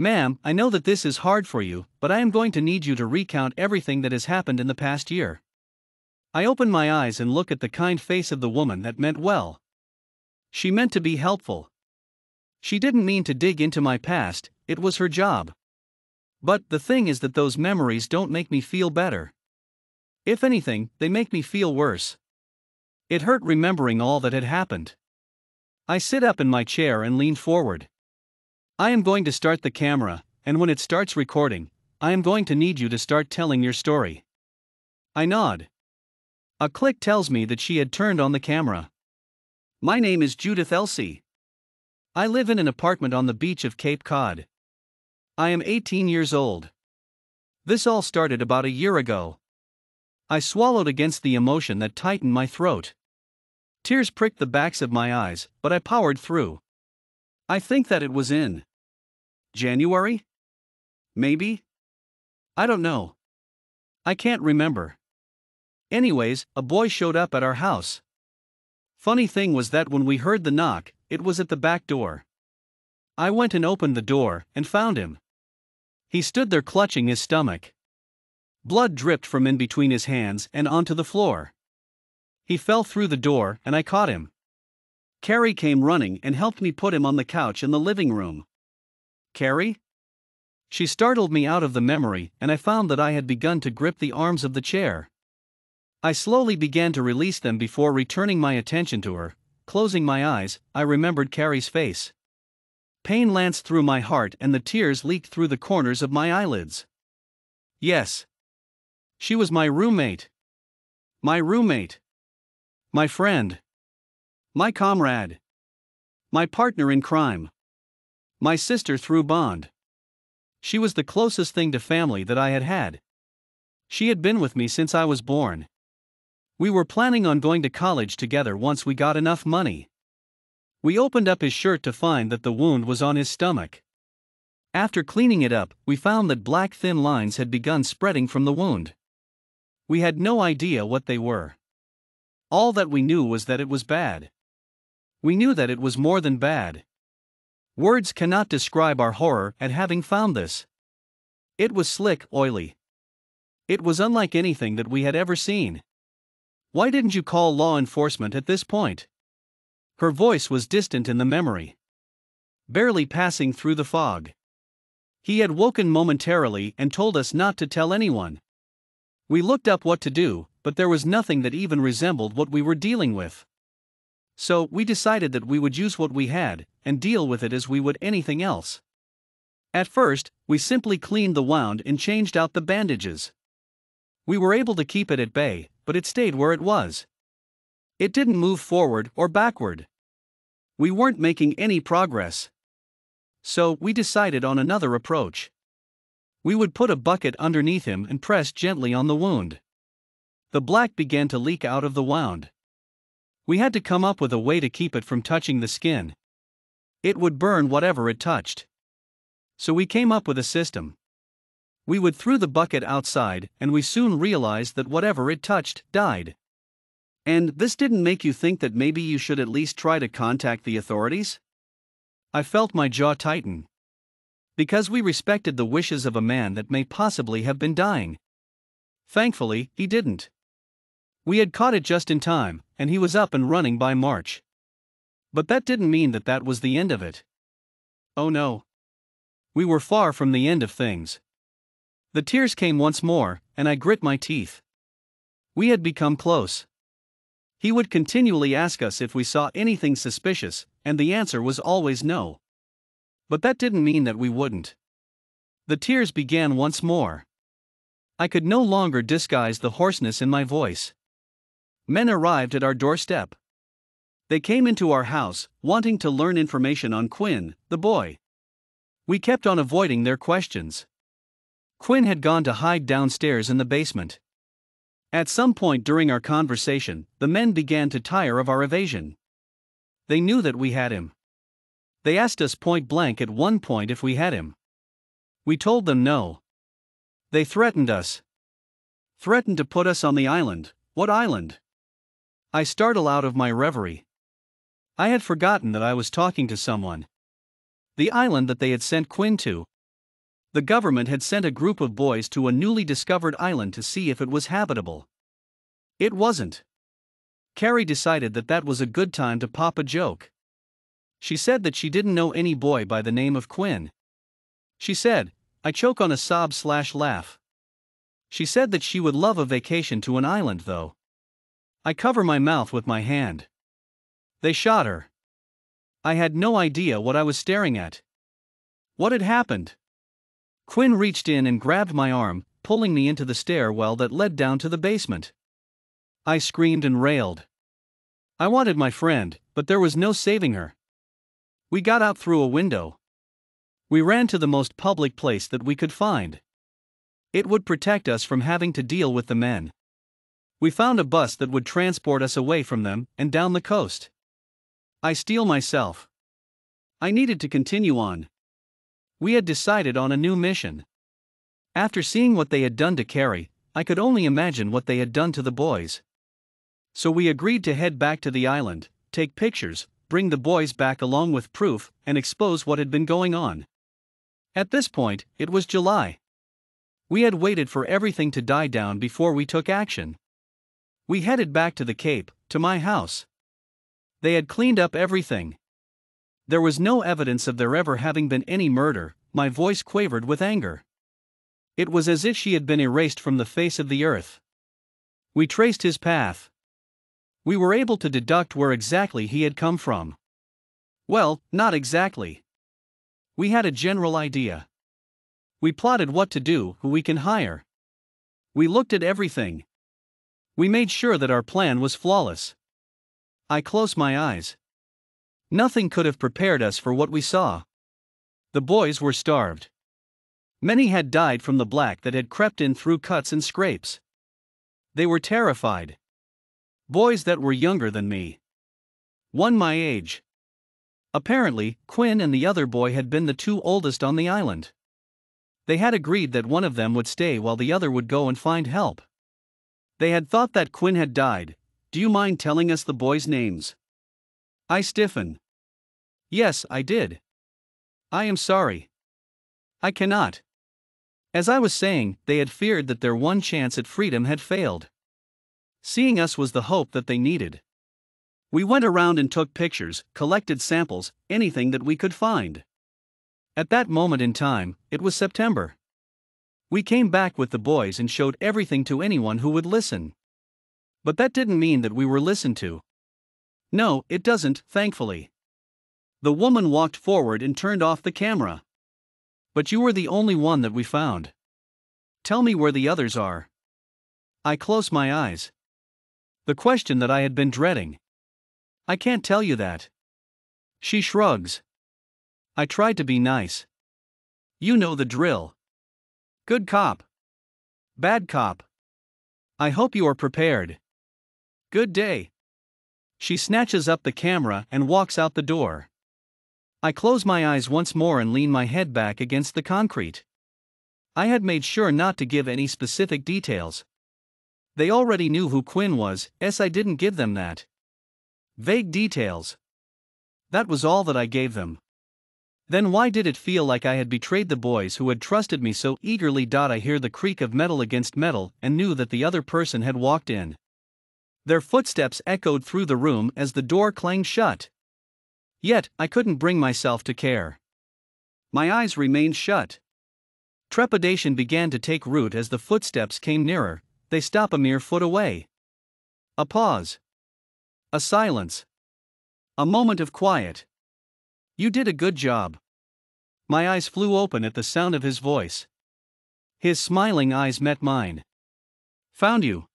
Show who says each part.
Speaker 1: Ma'am, I know that this is hard for you, but I am going to need you to recount everything that has happened in the past year. I open my eyes and look at the kind face of the woman that meant well. She meant to be helpful. She didn't mean to dig into my past, it was her job. But the thing is that those memories don't make me feel better. If anything, they make me feel worse. It hurt remembering all that had happened. I sit up in my chair and lean forward. I am going to start the camera, and when it starts recording, I am going to need you to start telling your story. I nod. A click tells me that she had turned on the camera. My name is Judith Elsie. I live in an apartment on the beach of Cape Cod. I am 18 years old. This all started about a year ago. I swallowed against the emotion that tightened my throat. Tears pricked the backs of my eyes, but I powered through. I think that it was in January? Maybe? I don't know. I can't remember. Anyways, a boy showed up at our house. Funny thing was that when we heard the knock, it was at the back door. I went and opened the door and found him. He stood there clutching his stomach. Blood dripped from in between his hands and onto the floor. He fell through the door and I caught him. Carrie came running and helped me put him on the couch in the living room. Carrie? She startled me out of the memory, and I found that I had begun to grip the arms of the chair. I slowly began to release them before returning my attention to her. Closing my eyes, I remembered Carrie's face. Pain lanced through my heart and the tears leaked through the corners of my eyelids. Yes. She was my roommate. My roommate. My friend. My comrade. My partner in crime. My sister through bond. She was the closest thing to family that I had had. She had been with me since I was born. We were planning on going to college together once we got enough money. We opened up his shirt to find that the wound was on his stomach. After cleaning it up, we found that black thin lines had begun spreading from the wound. We had no idea what they were. All that we knew was that it was bad. We knew that it was more than bad. Words cannot describe our horror at having found this. It was slick, oily. It was unlike anything that we had ever seen. Why didn't you call law enforcement at this point? Her voice was distant in the memory, barely passing through the fog. He had woken momentarily and told us not to tell anyone. We looked up what to do, but there was nothing that even resembled what we were dealing with. So, we decided that we would use what we had and deal with it as we would anything else. At first, we simply cleaned the wound and changed out the bandages. We were able to keep it at bay, but it stayed where it was. It didn't move forward or backward. We weren't making any progress. So, we decided on another approach. We would put a bucket underneath him and press gently on the wound. The black began to leak out of the wound. We had to come up with a way to keep it from touching the skin. It would burn whatever it touched. So we came up with a system. We would throw the bucket outside, and we soon realized that whatever it touched died. And this didn't make you think that maybe you should at least try to contact the authorities? I felt my jaw tighten. Because we respected the wishes of a man that may possibly have been dying. Thankfully, he didn't. We had caught it just in time, and he was up and running by March. But that didn't mean that that was the end of it. Oh no. We were far from the end of things. The tears came once more, and I grit my teeth. We had become close. He would continually ask us if we saw anything suspicious, and the answer was always no. But that didn't mean that we wouldn't. The tears began once more. I could no longer disguise the hoarseness in my voice men arrived at our doorstep. They came into our house, wanting to learn information on Quinn, the boy. We kept on avoiding their questions. Quinn had gone to hide downstairs in the basement. At some point during our conversation, the men began to tire of our evasion. They knew that we had him. They asked us point blank at one point if we had him. We told them no. They threatened us. Threatened to put us on the island. What island? I startle out of my reverie. I had forgotten that I was talking to someone. The island that they had sent Quinn to. The government had sent a group of boys to a newly discovered island to see if it was habitable. It wasn't. Carrie decided that that was a good time to pop a joke. She said that she didn't know any boy by the name of Quinn. She said, I choke on a sob slash laugh. She said that she would love a vacation to an island though. I cover my mouth with my hand. They shot her. I had no idea what I was staring at. What had happened? Quinn reached in and grabbed my arm, pulling me into the stairwell that led down to the basement. I screamed and railed. I wanted my friend, but there was no saving her. We got out through a window. We ran to the most public place that we could find. It would protect us from having to deal with the men. We found a bus that would transport us away from them and down the coast. I steel myself. I needed to continue on. We had decided on a new mission. After seeing what they had done to Carrie, I could only imagine what they had done to the boys. So we agreed to head back to the island, take pictures, bring the boys back along with proof, and expose what had been going on. At this point, it was July. We had waited for everything to die down before we took action. We headed back to the Cape, to my house. They had cleaned up everything. There was no evidence of there ever having been any murder, my voice quavered with anger. It was as if she had been erased from the face of the earth. We traced his path. We were able to deduct where exactly he had come from. Well, not exactly. We had a general idea. We plotted what to do, who we can hire. We looked at everything. We made sure that our plan was flawless. I close my eyes. Nothing could have prepared us for what we saw. The boys were starved. Many had died from the black that had crept in through cuts and scrapes. They were terrified. Boys that were younger than me. One my age. Apparently, Quinn and the other boy had been the two oldest on the island. They had agreed that one of them would stay while the other would go and find help. They had thought that Quinn had died. Do you mind telling us the boys' names? I stiffen. Yes, I did. I am sorry. I cannot. As I was saying, they had feared that their one chance at freedom had failed. Seeing us was the hope that they needed. We went around and took pictures, collected samples, anything that we could find. At that moment in time, it was September. We came back with the boys and showed everything to anyone who would listen. But that didn't mean that we were listened to. No, it doesn't, thankfully. The woman walked forward and turned off the camera. But you were the only one that we found. Tell me where the others are. I close my eyes. The question that I had been dreading. I can't tell you that. She shrugs. I tried to be nice. You know the drill. Good cop. Bad cop. I hope you are prepared. Good day. She snatches up the camera and walks out the door. I close my eyes once more and lean my head back against the concrete. I had made sure not to give any specific details. They already knew who Quinn was, as I didn't give them that. Vague details. That was all that I gave them. Then why did it feel like I had betrayed the boys who had trusted me so eagerly? I hear the creak of metal against metal and knew that the other person had walked in. Their footsteps echoed through the room as the door clanged shut. Yet, I couldn't bring myself to care. My eyes remained shut. Trepidation began to take root as the footsteps came nearer, they stop a mere foot away. A pause. A silence. A moment of quiet. You did a good job. My eyes flew open at the sound of his voice. His smiling eyes met mine. Found you.